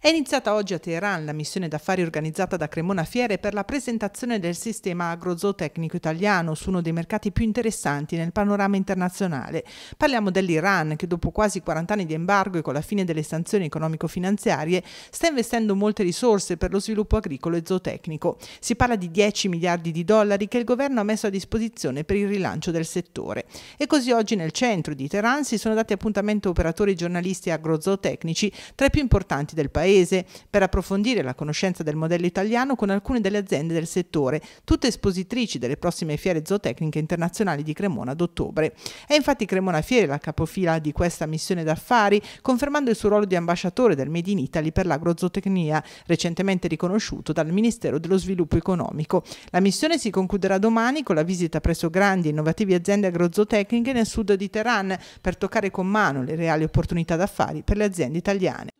È iniziata oggi a Teheran la missione d'affari organizzata da Cremona Fiere per la presentazione del sistema agrozootecnico italiano su uno dei mercati più interessanti nel panorama internazionale. Parliamo dell'Iran che dopo quasi 40 anni di embargo e con la fine delle sanzioni economico-finanziarie sta investendo molte risorse per lo sviluppo agricolo e zootecnico. Si parla di 10 miliardi di dollari che il governo ha messo a disposizione per il rilancio del settore. E così oggi nel centro di Teheran si sono dati appuntamento operatori giornalisti agrozootecnici tra i più importanti del paese paese per approfondire la conoscenza del modello italiano con alcune delle aziende del settore, tutte espositrici delle prossime fiere zootecniche internazionali di Cremona ad ottobre. È infatti Cremona Fiere la capofila di questa missione d'affari, confermando il suo ruolo di ambasciatore del Made in Italy per l'agrozootecnia, recentemente riconosciuto dal Ministero dello Sviluppo Economico. La missione si concluderà domani con la visita presso grandi e innovative aziende agrozootecniche nel sud di Teheran per toccare con mano le reali opportunità d'affari per le aziende italiane.